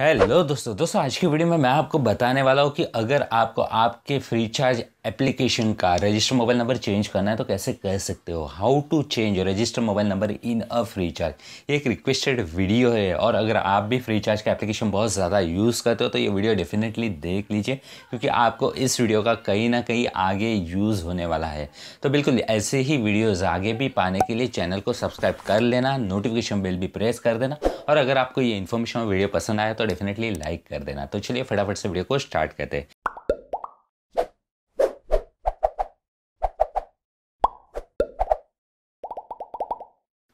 hello दोस्तों दोस्तों आज की वीडियो में मैं आपको बताने वाला हूँ कि अगर आपको आपके फ्री चार्ज एप्लीकेशन का रजिस्टर मोबाइल नंबर चेंज करना है तो कैसे कर सकते हो how to change register mobile number in a free charge ये एक रिक्वेस्टेड वीडियो है और अगर आप भी फ्री चार्ज का एप्लीकेशन बहुत ज़्यादा यूज़ करते हो तो ये वीडियो डेफिनेटली देख लीजिए क्योंकि आपको इस वीडियो का कहीं ना कहीं आगे यूज़ होने वाला है तो बिल्कुल ऐसे ही वीडियोज़ आगे भी पाने के लिए चैनल को सब्सक्राइब कर लेना नोटिफिकेशन बिल भी प्रेस कर देना और अगर आपको ये इन्फॉर्मेशन वीडियो पसंद आया तो डेफिनेटली लाइक कर देना तो चलिए फटाफट से वीडियो को स्टार्ट करते हैं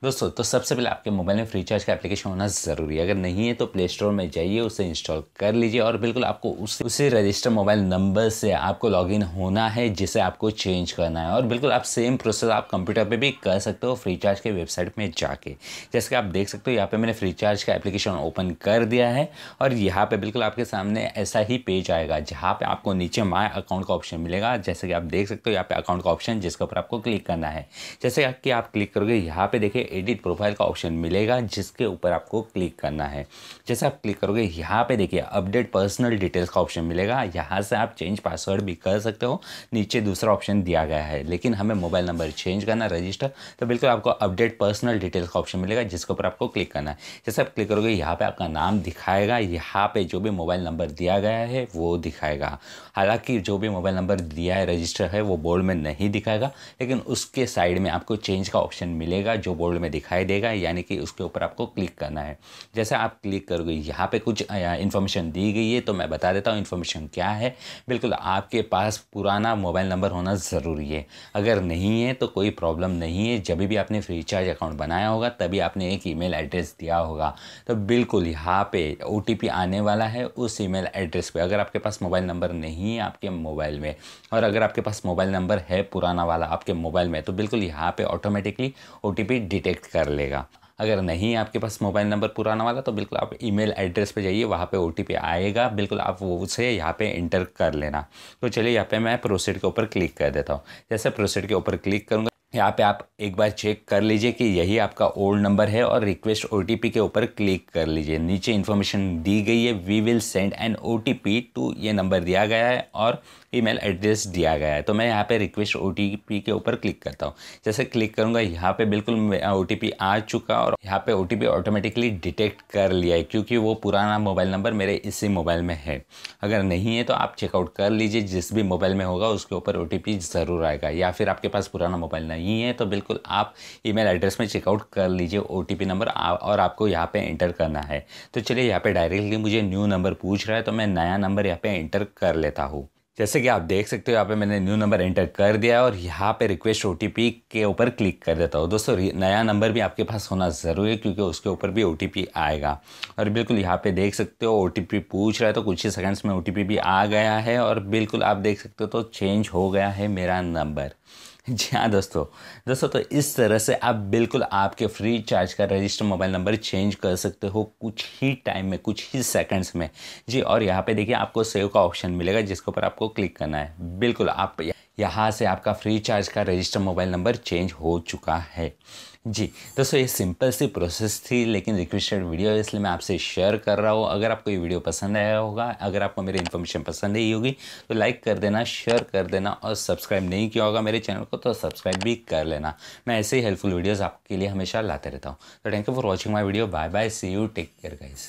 दोस्तों तो सबसे पहले आपके मोबाइल में फ्री चार्ज का एप्लीकेशन होना ज़रूरी है अगर नहीं है तो प्ले स्टोर में जाइए उसे इंस्टॉल कर लीजिए और बिल्कुल आपको उस उसी रजिस्टर मोबाइल नंबर से आपको लॉगिन होना है जिसे आपको चेंज करना है और बिल्कुल आप सेम प्रोसेस आप कंप्यूटर पर भी कर सकते हो फ्रीचार्ज के वेबसाइट में जाके जैसे कि आप देख सकते हो यहाँ पर मैंने फ्री चार्ज का एप्लीकेशन ओपन कर दिया है और यहाँ पर बिल्कुल आपके सामने ऐसा ही पेज आएगा जहाँ पर आपको नीचे माई अकाउंट का ऑप्शन मिलेगा जैसे कि आप देख सकते हो यहाँ पे अकाउंट का ऑप्शन जिसके ऊपर आपको क्लिक करना है जैसे कि आप क्लिक करोगे यहाँ पे देखिए एडिट प्रोफाइल का ऑप्शन मिलेगा जिसके ऊपर आपको क्लिक करना है जैसे आप क्लिक करोगे यहाँ पे देखिए अपडेट पर्सनल डिटेल्स का ऑप्शन मिलेगा यहाँ से आप चेंज पासवर्ड भी कर सकते हो नीचे दूसरा ऑप्शन दिया गया है लेकिन हमें मोबाइल नंबर चेंज करना रजिस्टर तो बिल्कुल आपको अपडेट पर्सनल डिटेल्स का ऑप्शन मिलेगा जिसके ऊपर आपको क्लिक करना है जैसे आप क्लिक करोगे यहाँ पर आपका नाम दिखाएगा यहाँ पर जो भी मोबाइल नंबर दिया गया है वो दिखाएगा हालाँकि जो भी मोबाइल नंबर दिया है रजिस्टर है वो बोर्ड में नहीं दिखाएगा लेकिन उसके साइड में आपको चेंज का ऑप्शन मिलेगा जो बोर्ड बोर्ड में दिखाई देगा यानी कि उसके ऊपर आपको क्लिक करना है जैसे आप क्लिक करोगे यहाँ पे कुछ इन्फॉर्मेशन दी गई है तो मैं बता देता हूँ इन्फॉर्मेशन क्या है बिल्कुल आपके पास पुराना मोबाइल नंबर होना ज़रूरी है अगर नहीं है तो कोई प्रॉब्लम नहीं है जब भी आपने फ्री चार्ज अकाउंट बनाया होगा तभी आपने एक ई एड्रेस दिया होगा तो बिल्कुल यहाँ पे ओ आने वाला है उस ई एड्रेस पर अगर आपके पास मोबाइल नंबर नहीं है आपके मोबाइल में और अगर आपके पास मोबाइल नंबर है पुराना वाला आपके मोबाइल में तो बिल्कुल यहाँ पे ऑटोमेटिकली ओ टी डिटेक्ट कर लेगा अगर नहीं आपके पास मोबाइल नंबर पुराना वाला तो बिल्कुल आप ईमेल एड्रेस पे जाइए वहाँ पे ओ आएगा बिल्कुल आप वो उसे यहाँ पे इंटर कर लेना तो चलिए यहाँ पे मैं प्रोसीड के ऊपर क्लिक कर देता हूँ जैसे प्रोसीड के ऊपर क्लिक करूँगा यहाँ पे आप एक बार चेक कर लीजिए कि यही आपका ओल्ड नंबर है और रिक्वेस्ट ओ के ऊपर क्लिक कर लीजिए नीचे इन्फॉर्मेशन दी गई है we will send an O to ये नंबर दिया गया है और ईमेल एड्रेस दिया गया है तो मैं यहाँ पे रिक्वेस्ट ओ के ऊपर क्लिक करता हूँ जैसे क्लिक करूँगा यहाँ पे बिल्कुल ओ आ चुका और यहाँ पे ओ ऑटोमेटिकली डिटेक्ट कर लिया है क्योंकि वो पुराना मोबाइल नंबर मेरे इसी मोबाइल में है अगर नहीं है तो आप चेकआउट कर लीजिए जिस भी मोबाइल में होगा उसके ऊपर ओ ज़रूर आएगा या फिर आपके पास पुराना मोबाइल नहीं नहीं है तो बिल्कुल आप ईमेल एड्रेस में चेकआउट कर लीजिए ओ नंबर और आपको यहाँ पर एंटर करना है तो चलिए यहाँ पर डायरेक्टली मुझे न्यू नंबर पूछ रहा है तो मैं नया नंबर यहाँ पर एंटर कर लेता हूँ जैसे कि आप देख सकते हो यहाँ पे मैंने न्यू नंबर एंटर कर दिया और यहाँ पे रिक्वेस्ट ओ के ऊपर क्लिक कर देता हूँ दोस्तों नया नंबर भी आपके पास होना ज़रूरी है क्योंकि उसके ऊपर भी ओ आएगा और बिल्कुल यहाँ पे देख सकते हो ओ पूछ रहा है तो कुछ ही सेकंड्स में ओ भी आ गया है और बिल्कुल आप देख सकते हो तो चेंज हो गया है मेरा नंबर जी हाँ दोस्तों दोस्तों तो इस तरह से आप बिल्कुल आपके फ्री चार्ज का रजिस्टर मोबाइल नंबर चेंज कर सकते हो कुछ ही टाइम में कुछ ही सेकंड्स में जी और यहाँ पे देखिए आपको सेव का ऑप्शन मिलेगा जिसके ऊपर आपको क्लिक करना है बिल्कुल आप यहाँ से आपका फ्री चार्ज का रजिस्टर मोबाइल नंबर चेंज हो चुका है जी दोस्तों ये सिंपल सी प्रोसेस थी लेकिन रिक्वेस्टेड वीडियो है इसलिए मैं आपसे शेयर कर रहा हूँ अगर आपको ये वीडियो पसंद आया होगा अगर आपको मेरी इन्फॉर्मेशन पसंद आई होगी तो लाइक कर देना शेयर कर देना और सब्सक्राइब नहीं किया होगा मेरे चैनल को तो सब्सक्राइब भी कर लेना मैं ऐसे ही हेल्पफुल वीडियोज़ आपके लिए हमेशा लाते रहता हूँ तो thank you for watching my video bye bye see you take care guys